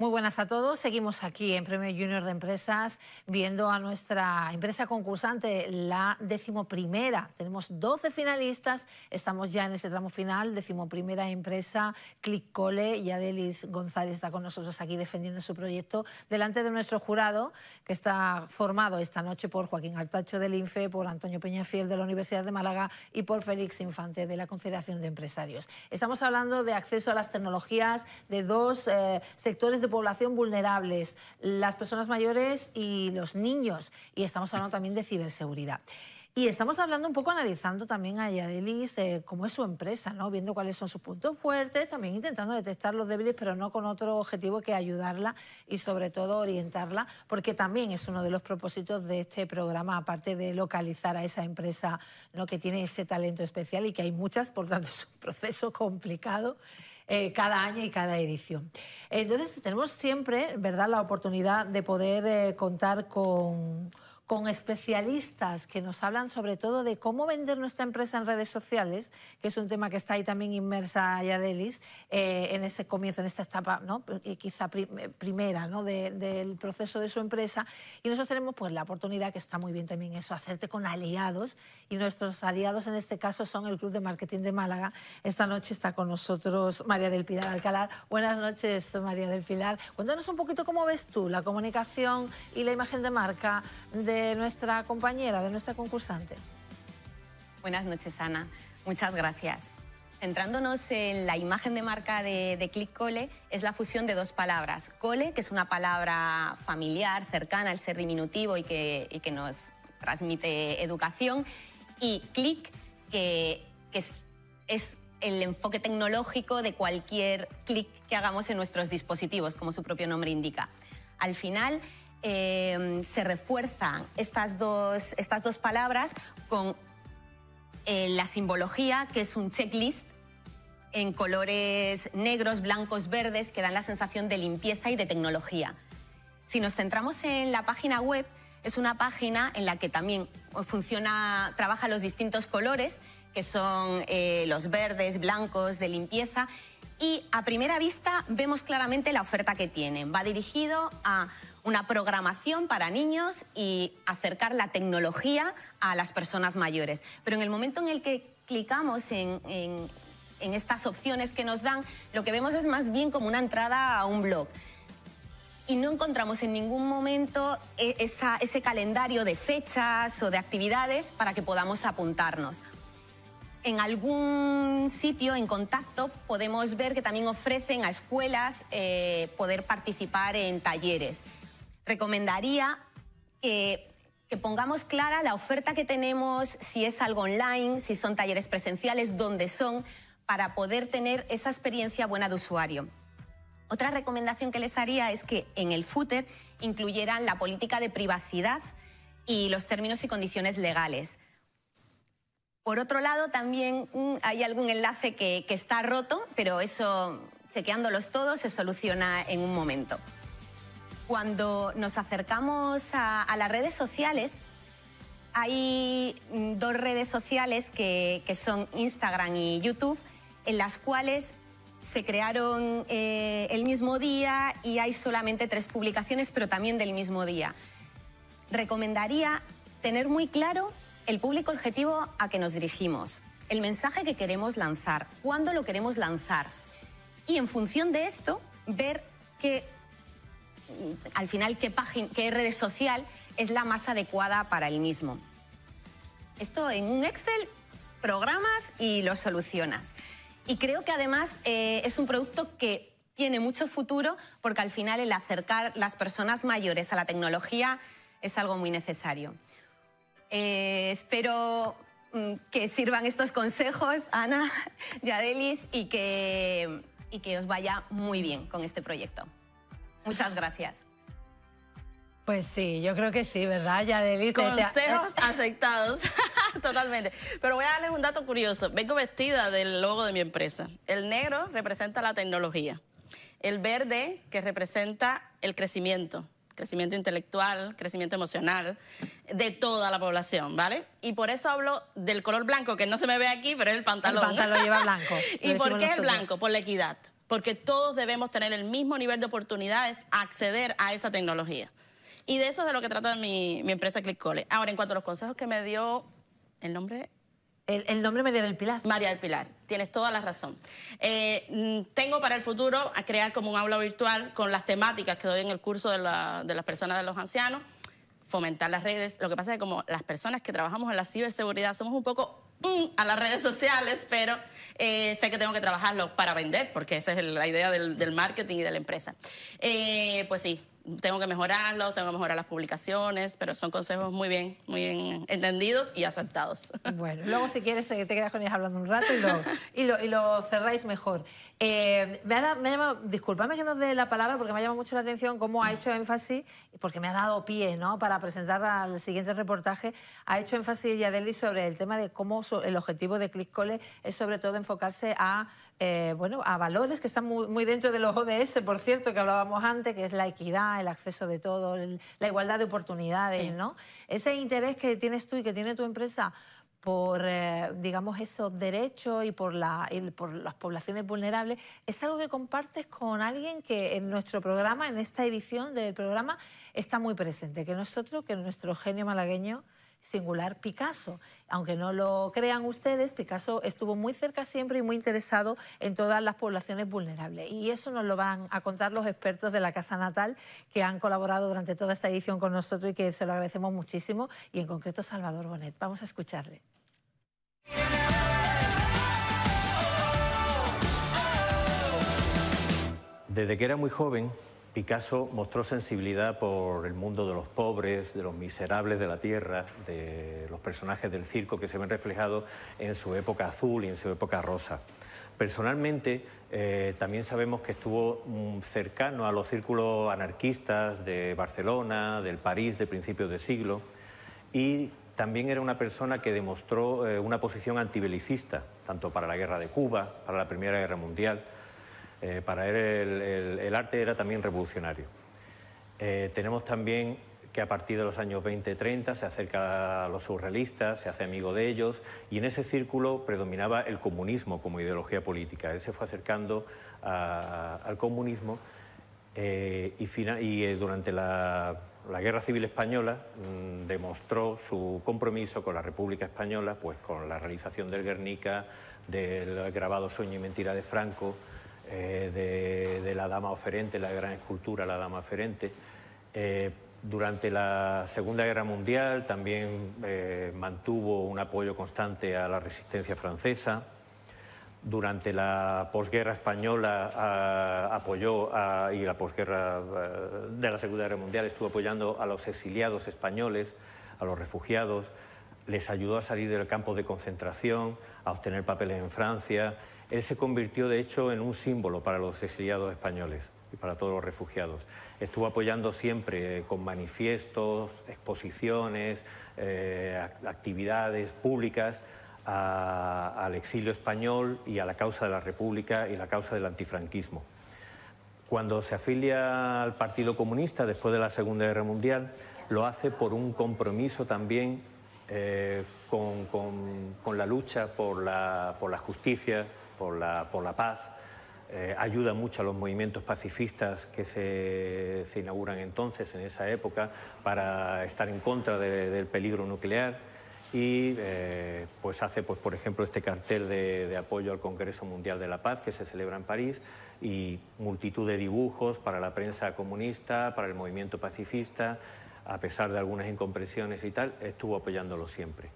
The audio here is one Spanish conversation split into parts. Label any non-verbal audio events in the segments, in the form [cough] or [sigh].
Muy buenas a todos. Seguimos aquí en Premio Junior de Empresas viendo a nuestra empresa concursante, la decimoprimera. Tenemos 12 finalistas. Estamos ya en ese tramo final. Decimoprimera empresa, Clickcole. Y Adelis González está con nosotros aquí defendiendo su proyecto delante de nuestro jurado, que está formado esta noche por Joaquín Altacho del INFE, por Antonio Peñafiel de la Universidad de Málaga y por Félix Infante de la Confederación de Empresarios. Estamos hablando de acceso a las tecnologías de dos eh, sectores de población vulnerables, las personas mayores y los niños. Y estamos hablando también de ciberseguridad. Y estamos hablando un poco, analizando también a Yadelis eh, cómo es su empresa, ¿no? viendo cuáles son sus puntos fuertes, también intentando detectar los débiles, pero no con otro objetivo que ayudarla y sobre todo orientarla, porque también es uno de los propósitos de este programa, aparte de localizar a esa empresa lo que tiene este talento especial y que hay muchas, por tanto es un proceso complicado. Eh, cada año y cada edición. Entonces tenemos siempre, ¿verdad?, la oportunidad de poder eh, contar con con especialistas que nos hablan sobre todo de cómo vender nuestra empresa en redes sociales, que es un tema que está ahí también inmersa Yadelis, eh, en ese comienzo, en esta etapa, ¿no? Y quizá primera ¿no? del proceso de su empresa. Y nosotros tenemos pues, la oportunidad, que está muy bien también eso, hacerte con aliados. Y nuestros aliados en este caso son el Club de Marketing de Málaga. Esta noche está con nosotros María del Pilar Alcalá. Buenas noches, María del Pilar. Cuéntanos un poquito cómo ves tú la comunicación y la imagen de marca de nuestra compañera, de nuestra concursante. Buenas noches, Ana. Muchas gracias. Centrándonos en la imagen de marca de, Click Cole, es la fusión de dos palabras. Cole, que es una palabra familiar, cercana al ser diminutivo y que, que nos transmite educación, y Click, que, es, es el enfoque tecnológico de cualquier clic que hagamos en nuestros dispositivos, como su propio nombre indica. Al final, Em, se refuerzan estas dos, estas dos palabras con eh, la simbología, que es un checklist en colores negros, blancos, verdes, que dan la sensación de limpieza y de tecnología. Si nos centramos en la página web, es una página en la que también funciona, trabaja los distintos colores, que son eh, los verdes, blancos, de limpieza, y a primera vista vemos claramente la oferta que tienen. Va dirigido a una programación para niños y acercar la tecnología a las personas mayores. Pero en el momento en el que clicamos en, estas opciones que nos dan, lo que vemos es más bien como una entrada a un blog y no encontramos en ningún momento e, ese calendario de fechas o de actividades para que podamos apuntarnos en algún sitio, en contacto, podemos ver que también ofrecen a escuelas eh, poder participar en talleres. Recomendaría que, que pongamos clara la oferta que tenemos, si es algo online, si son talleres presenciales, dónde son, para poder tener esa experiencia buena de usuario. Otra recomendación que les haría es que en el footer incluyeran la política de privacidad y los términos y condiciones legales por otro lado, también mm, hay algún enlace que, está roto, pero eso, chequeándolos todos, se soluciona en un momento. Cuando nos acercamos a, las redes sociales, hay mm, dos redes sociales que, son Instagram y YouTube, en las cuales se crearon eh, el mismo día y hay solamente tres publicaciones, pero también del mismo día. Recomendaría tener muy claro el público objetivo a que nos dirigimos, el mensaje que queremos lanzar, cuándo lo queremos lanzar. Y en función de esto, ver qué, al final qué, página, qué red social es la más adecuada para el mismo. Esto en un Excel programas y lo solucionas. Y creo que además eh, es un producto que tiene mucho futuro porque al final el acercar las personas mayores a la tecnología es algo muy necesario. Eh, espero mm, que sirvan estos consejos, Ana, [laughs] Yadelis, y que, y que os vaya muy bien con este proyecto. Muchas gracias. Pues sí, yo creo que sí, ¿verdad, Yadelis? Consejos [laughs] aceptados, [laughs] totalmente. Pero voy a darles un dato curioso. Vengo vestida del logo de mi empresa. El negro representa la tecnología. El verde, que representa el crecimiento crecimiento intelectual, crecimiento emocional de toda la población, ¿vale? Y por eso hablo del color blanco, que no se me ve aquí, pero es el pantalón. El pantalón lleva blanco. [laughs] ¿Y por qué es blanco? Por la equidad. Porque todos debemos tener el mismo nivel de oportunidades a acceder a esa tecnología. Y de eso es de lo que trata mi, empresa Click Ahora, en cuanto a los consejos que me dio el nombre el, el, nombre María del Pilar. María del Pilar, tienes toda la razón. Eh, mm, tengo para el futuro a crear como un aula virtual con las temáticas que doy en el curso de, las personas de los ancianos, fomentar las redes. Lo que pasa es que como las personas que trabajamos en la ciberseguridad somos un poco mm, a las redes sociales, pero eh, sé que tengo que trabajarlo para vender, porque esa es la idea del, marketing y de la empresa. Eh, pues sí, tengo que mejorarlo, tengo que mejorar las publicaciones, pero son consejos muy bien, muy bien entendidos y aceptados. [laughs] Bueno, luego si quieres te, quedas con ellos hablando un rato y lo, y lo, cerráis mejor. Eh, me, ha, me que no dé la palabra porque me ha llamado mucho la atención cómo ha hecho énfasis, porque me ha dado pie ¿no? para presentar al siguiente reportaje, ha hecho énfasis Yadeli sobre el tema de cómo el objetivo de Click es sobre todo enfocarse a eh, bueno, a valores que están muy, dentro de los ODS, por cierto, que hablábamos antes, que es la equidad, el acceso de todos, la igualdad de oportunidades, ¿no? Ese interés que tienes tú y que tiene tu empresa por, eh, digamos, esos derechos y por, y por las poblaciones vulnerables, es algo que compartes con alguien que en nuestro programa, en esta edición del programa, está muy presente, que nosotros, que nuestro genio malagueño singular Picasso. Aunque no lo crean ustedes, Picasso estuvo muy cerca siempre y muy interesado en todas las poblaciones vulnerables. Y eso nos lo van a contar los expertos de la Casa Natal que han colaborado durante toda esta edición con nosotros y que se lo agradecemos muchísimo, y en concreto Salvador Bonet. Vamos a escucharle. Desde que era muy joven, Picasso mostró sensibilidad por el mundo de los pobres, de los miserables de la tierra, de los personajes del circo que se ven reflejados en su época azul y en su época rosa. Personalmente, eh, también sabemos que estuvo mm, cercano a los círculos anarquistas de Barcelona, del París de principios de siglo, y también era una persona que demostró eh, una posición antibelicista, tanto para la guerra de Cuba, para la Primera Guerra Mundial, eh, para él el, arte era también revolucionario. Eh, tenemos también que a partir de los años 20-30 se acerca a los surrealistas, se hace amigo de ellos, y en ese círculo predominaba el comunismo como ideología política. Él se fue acercando al comunismo eh, y, durante la, Guerra Civil Española mm, demostró su compromiso con la República Española, pues con la realización del Guernica, del grabado Sueño y Mentira de Franco, eh, de, la dama oferente, la gran escultura, la dama oferente. Eh, durante la Segunda Guerra Mundial también eh, mantuvo un apoyo constante a la resistencia francesa. Durante la posguerra española apoyó a, y la posguerra de la Segunda Guerra Mundial estuvo apoyando a los exiliados españoles, a los refugiados, les ayudó a salir del campo de concentración, a obtener papeles en Francia, él se convirtió, de hecho, en un símbolo para los exiliados españoles y para todos los refugiados. Estuvo apoyando siempre eh, con manifiestos, exposiciones, eh, actividades públicas al exilio español y a la causa de la República y la causa del antifranquismo. Cuando se afilia al Partido Comunista después de la Segunda Guerra Mundial, lo hace por un compromiso también eh, con, la lucha por la, por la justicia, por la, por la paz, eh, ayuda mucho a los movimientos pacifistas que se, se, inauguran entonces, en esa época, para estar en contra del peligro nuclear y eh, pues hace, pues, por ejemplo, este cartel de, apoyo al Congreso Mundial de la Paz que se celebra en París y multitud de dibujos para la prensa comunista, para el movimiento pacifista, a pesar de algunas incompresiones y tal, estuvo apoyándolo siempre.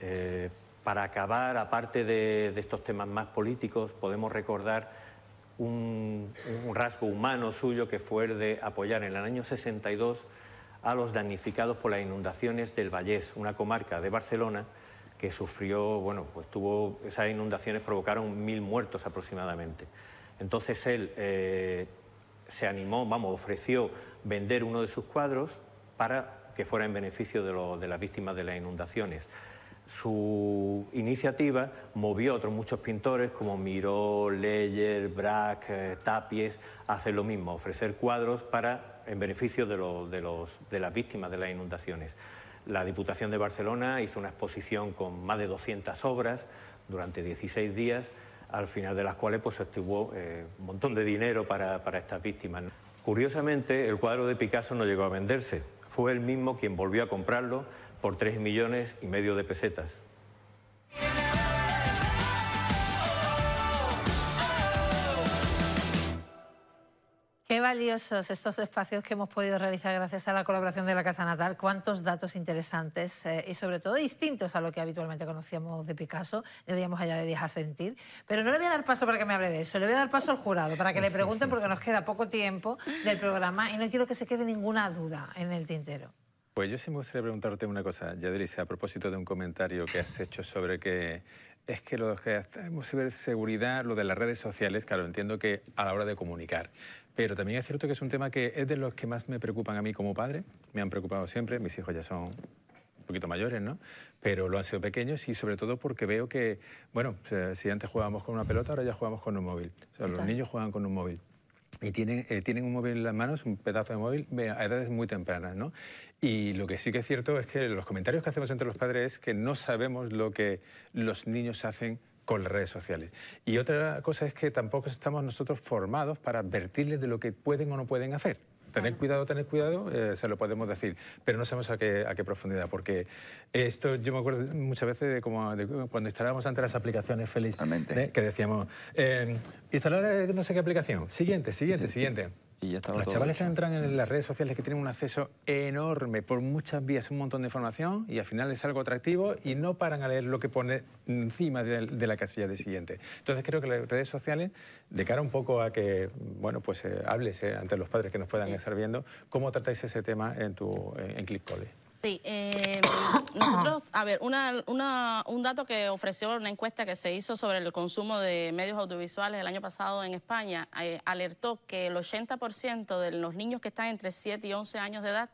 Eh, para acabar, aparte de, estos temas más políticos, podemos recordar un, rasgo humano suyo que fue el de apoyar en el año 62 a los damnificados por las inundaciones del Vallés, una comarca de Barcelona que sufrió, bueno, pues tuvo, esas inundaciones provocaron mil muertos aproximadamente. Entonces él eh, se animó, vamos, ofreció vender uno de sus cuadros para que fuera en beneficio de las víctimas de las inundaciones. Su iniciativa movió a otros muchos pintores como Miró, Leyer, Braque, eh, Tapies, a hacer lo mismo, ofrecer cuadros para, en beneficio de, las víctimas de las inundaciones. La Diputación de Barcelona hizo una exposición con más de 200 obras durante 16 días, al final de las cuales pues, se obtuvo... Eh, un montón de dinero para, para estas víctimas. Curiosamente, el cuadro de Picasso no llegó a venderse. Fue él mismo quien volvió a comprarlo por 3 millones y medio de pesetas. Qué valiosos estos espacios que hemos podido realizar gracias a la colaboración de la Casa Natal. Cuántos datos interesantes eh, y sobre todo distintos a lo que habitualmente conocíamos de Picasso. debíamos allá de a sentir. Pero no le voy a dar paso para que me hable de eso. Le voy a dar paso al jurado para que le pregunten porque nos queda poco tiempo del programa y no quiero que se quede ninguna duda en el tintero. Pues yo sí me gustaría preguntarte una cosa, Yadiris, a propósito de un comentario que has hecho sobre que es que lo que hacemos seguridad, lo de las redes sociales, claro, entiendo que a la hora de comunicar, pero también es cierto que es un tema que es de los que más me preocupan a mí como padre, me han preocupado siempre, mis hijos ya son un poquito mayores, ¿no? Pero lo han sido pequeños y sobre todo porque veo que, bueno, si antes jugábamos con una pelota, ahora ya jugamos con un móvil. O sea, los niños juegan con un móvil y eh, tienen, un móvil en las manos, un pedazo de móvil, a edades muy tempranas. ¿no? Y lo que sí que es cierto es que los comentarios que hacemos entre los padres es que no sabemos lo que los niños hacen con las redes sociales. Y otra cosa es que tampoco estamos nosotros formados para advertirles de lo que pueden o no pueden hacer tener cuidado, tener cuidado, eh, se lo podemos decir, pero no sabemos a qué, a qué profundidad, porque esto yo me acuerdo muchas veces de, como, cuando instalábamos antes las aplicaciones feliz, que decíamos, eh, instalar eh, no sé qué aplicación, siguiente, siguiente, siguiente. Los chavales entran en mm. las redes sociales que tienen un acceso enorme por muchas vías, un montón de información y al final es algo atractivo y no paran a leer lo que pone encima de, la casilla de siguiente. Entonces creo que las redes sociales, de cara un poco a que, bueno, pues eh, hables eh, ante los padres que nos puedan estar viendo, ¿cómo tratáis ese tema en, tu, en Sí, em, [coughs] nosotros, a ver, una, una, un dato que ofreció una encuesta que se hizo sobre el consumo de medios audiovisuales el año pasado en España eh, alertó que el 80% de los niños que están entre 7 y 11 años de edad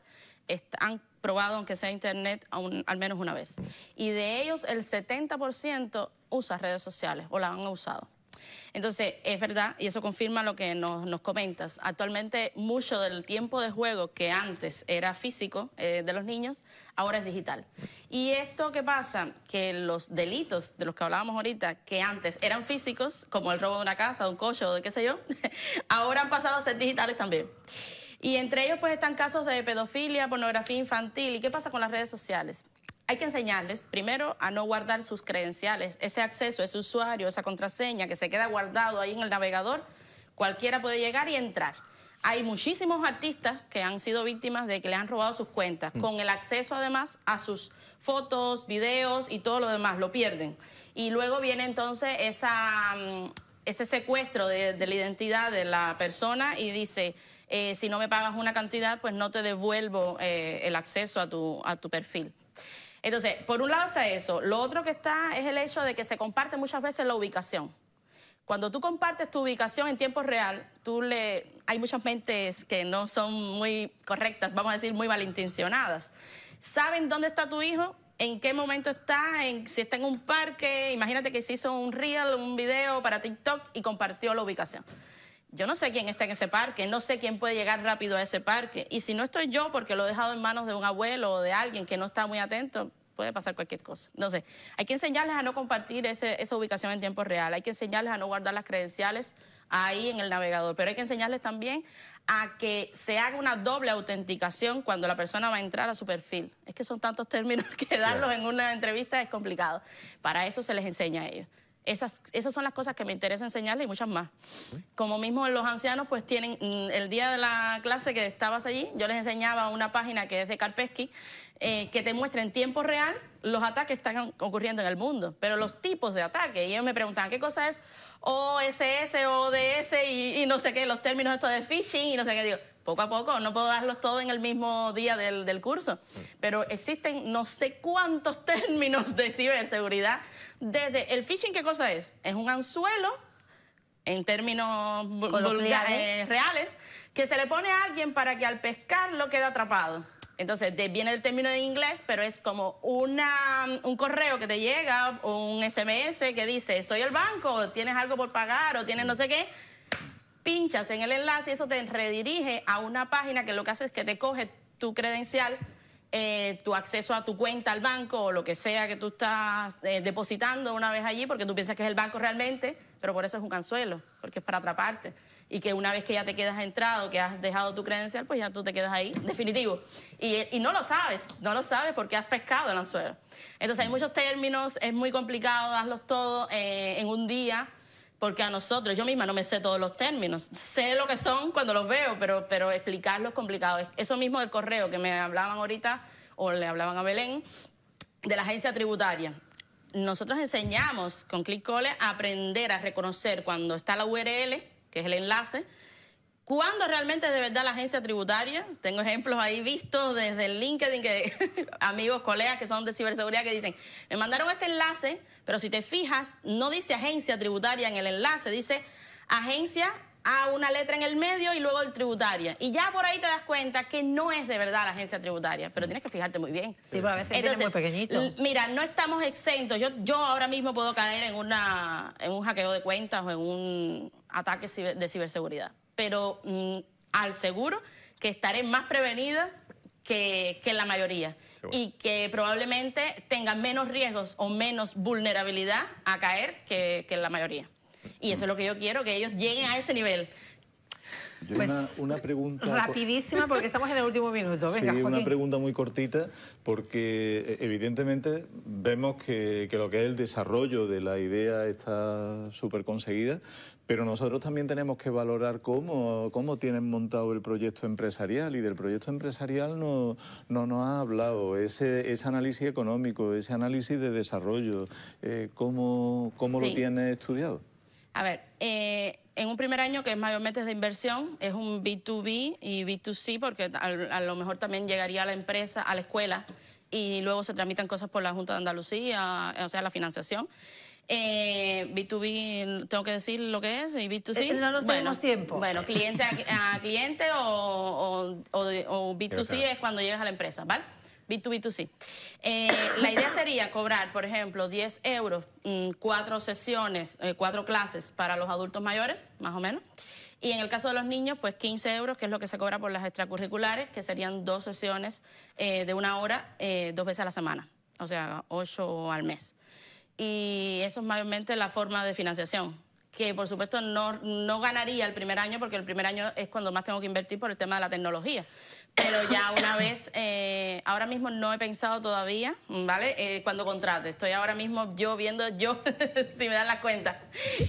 han probado, aunque sea internet, al menos una vez. Y de ellos, el 70% usa redes sociales o la han usado. Entonces, es verdad, y eso confirma lo que nos, comentas. Actualmente, mucho del tiempo de juego que antes era físico eh, de los niños, ahora es digital. ¿Y esto qué pasa? Que los delitos de los que hablábamos ahorita, que antes eran físicos, como el robo de una casa, de un coche o de qué sé yo, [laughs] ahora han pasado a ser digitales también. Y entre ellos pues están casos de pedofilia, pornografía infantil. ¿Y qué pasa con las redes sociales? hay que enseñarles primero a no guardar sus credenciales, ese acceso, ese usuario, esa contraseña que se queda guardado ahí en el navegador, cualquiera puede llegar y entrar. Hay muchísimos artistas que han sido víctimas de que le han robado sus cuentas, mm. con el acceso además a sus fotos, videos y todo lo demás, lo pierden. Y luego viene entonces mm, ese secuestro de, la identidad de la persona y dice, eh, si no me pagas una cantidad, pues no te devuelvo eh, el acceso a a tu perfil. Entonces, por un lado está eso. Lo otro que está es el hecho de que se comparte muchas veces la ubicación. Cuando tú compartes tu ubicación en tiempo real, tú le hay muchas mentes que no son muy correctas, vamos a decir muy malintencionadas. Saben dónde está tu hijo, en qué momento está, si está en un parque. Imagínate que se hizo un reel, un video para TikTok y compartió la ubicación. Yo no sé quién está en ese parque, no sé quién puede llegar rápido a ese parque. Y si no estoy yo porque lo he dejado en manos de un abuelo o de alguien que no está muy atento, puede pasar cualquier cosa. Entonces, hay que enseñarles a no compartir esa ubicación en tiempo real, hay que enseñarles a no guardar las credenciales ahí en el navegador, pero hay que enseñarles también a que se haga una doble autenticación cuando la persona va a entrar a su perfil. Es que son tantos términos [laughs] que darlos en una entrevista es complicado. Para eso se les enseña a ellos. Esas, son las cosas que me interesa enseñarle y muchas más. Como mismo los ancianos, pues tienen, mm, el día de la clase que estabas allí, yo les enseñaba una página que es de Karpesky, eh, que te muestra en tiempo real los ataques que están ocurriendo en el mundo, pero los tipos de ataques. Y ellos me preguntaban, ¿qué cosa es OSS, ODS y, y no sé qué, los términos estos de phishing y no sé qué? Digo, poco a poco, no puedo darlos todos en el mismo día del, del curso, pero existen no sé cuántos [laughs] términos de ciberseguridad. Desde el phishing, ¿qué cosa es? Es un anzuelo en términos eh, reales, que se le pone a alguien para que al pescarlo quede atrapado. Entonces, viene el término en inglés, pero es como una, un correo que te llega, un SMS que dice, soy el banco, tienes algo por pagar o tienes no sé qué, pinchas en el enlace y eso te redirige a una página que lo que hace es que te coge tu credencial, eh, tu acceso a tu cuenta al banco o lo que sea que tú estás eh, depositando una vez allí, porque tú piensas que es el banco realmente, pero por eso es un cansuelo, porque es para atraparte. Y que una vez que ya te quedas entrado, que has dejado tu credencial, pues ya tú te quedas ahí, definitivo. Y, no lo sabes, no lo sabes porque has pescado el anzuelo. Entonces hay muchos términos, es muy complicado, darlos todos eh, en un día porque a nosotros, yo misma no me sé todos los términos, sé lo que son cuando los veo, pero, pero es complicado. Eso mismo del correo que me hablaban ahorita, o le hablaban a Belén, de la agencia tributaria. Nosotros enseñamos con ClickCole a aprender a reconocer cuando está la URL, que es el enlace, ¿Cuándo realmente de verdad la agencia tributaria? Tengo ejemplos ahí vistos desde el LinkedIn que [laughs] amigos, colegas que son de ciberseguridad que dicen, me mandaron este enlace, pero si te fijas, no dice agencia tributaria en el enlace, dice agencia a una letra en el medio y luego el tributaria. Y ya por ahí te das cuenta que no es de verdad la agencia tributaria, pero tienes que fijarte muy bien. Sí, pues, a veces Entonces, muy pequeñito. Mira, no estamos exentos. Yo, yo ahora mismo puedo caer en, una, en un hackeo de cuentas o en un ataque de ciberseguridad pero mm, al seguro que estaré más prevenidas que, la mayoría y que probablemente tengan menos riesgos o menos vulnerabilidad a caer que la mayoría. Y eso es lo que yo quiero, que ellos lleguen a ese nivel. Pues, una, pregunta... Rapidísima, porque estamos en el último minuto. [laughs] una pregunta muy cortita, porque eh, evidentemente vemos que, lo que es el desarrollo de la idea está súper conseguida, pero nosotros también tenemos que valorar cómo, cómo tienen montado el proyecto empresarial, y del proyecto empresarial no, nos ha hablado. Ese, análisis económico, ese análisis de desarrollo, eh, ¿cómo, lo tiene estudiado? A ver, eh, en un primer año que es mayormente de inversión, es un B2B y B2C, porque a, lo mejor también llegaría a la empresa, a la escuela, y luego se tramitan cosas por la Junta de Andalucía, eh, o sea, la financiación. Eh, B2B, tengo que decir lo que es, y B2C. Eh, no nos tenemos tiempo. Bueno, cliente a, cliente o, B2C es cuando llegas a la empresa, ¿vale? B2B2C. Eh, la idea sería cobrar, por ejemplo, 10 euros, mm, cuatro sesiones, eh, cuatro clases para los adultos mayores, más o menos. Y en el caso de los niños, pues 15 euros, que es lo que se cobra por las extracurriculares, que serían dos sesiones eh, de una hora dos veces a la semana, o sea, ocho al mes. Y eso es mayormente la forma de financiación que por supuesto no, no ganaría el primer año porque el primer año es cuando más tengo que invertir por el tema de la tecnología. Pero ya una vez, eh, ahora mismo no he pensado todavía, ¿vale? Eh, cuando contrate, estoy ahora mismo yo viendo yo, [laughs] si me dan las cuentas,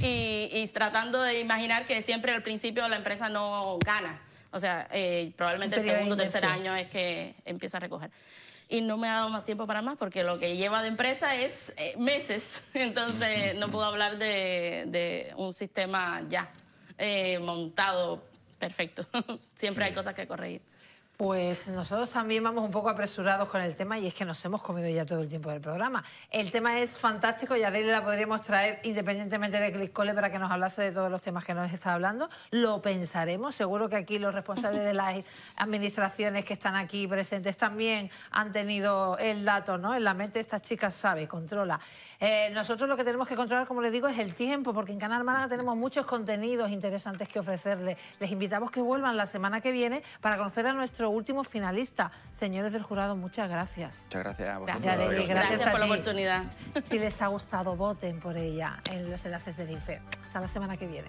y, tratando de imaginar que siempre al principio la empresa no gana. O sea, eh, probablemente el segundo o tercer año es que empieza a recoger y no me ha dado más tiempo para más porque lo que lleva de empresa es eh, meses, [laughs] entonces no puedo hablar de, un sistema ya eh, montado perfecto. [laughs] Siempre hay cosas que corregir. Pues nosotros también vamos un poco apresurados con el tema y es que nos hemos comido ya todo el tiempo del programa. El tema es fantástico y a la podríamos traer independientemente de Click para que nos hablase de todos los temas que nos está hablando. Lo pensaremos, seguro que aquí los responsables de las administraciones que están aquí presentes también han tenido el dato ¿no? en la mente. Estas chicas sabe, controla. Eh, nosotros lo que tenemos que controlar, como les digo, es el tiempo, porque en Canal Málaga tenemos muchos contenidos interesantes que ofrecerles. Les invitamos que vuelvan la semana que viene para conocer a nuestro último finalista. Señores del jurado, muchas gracias. Muchas gracias a vosotros. Gracias, por la oportunidad. Si les ha gustado, voten por ella en los enlaces del INFE. Hasta la semana que viene.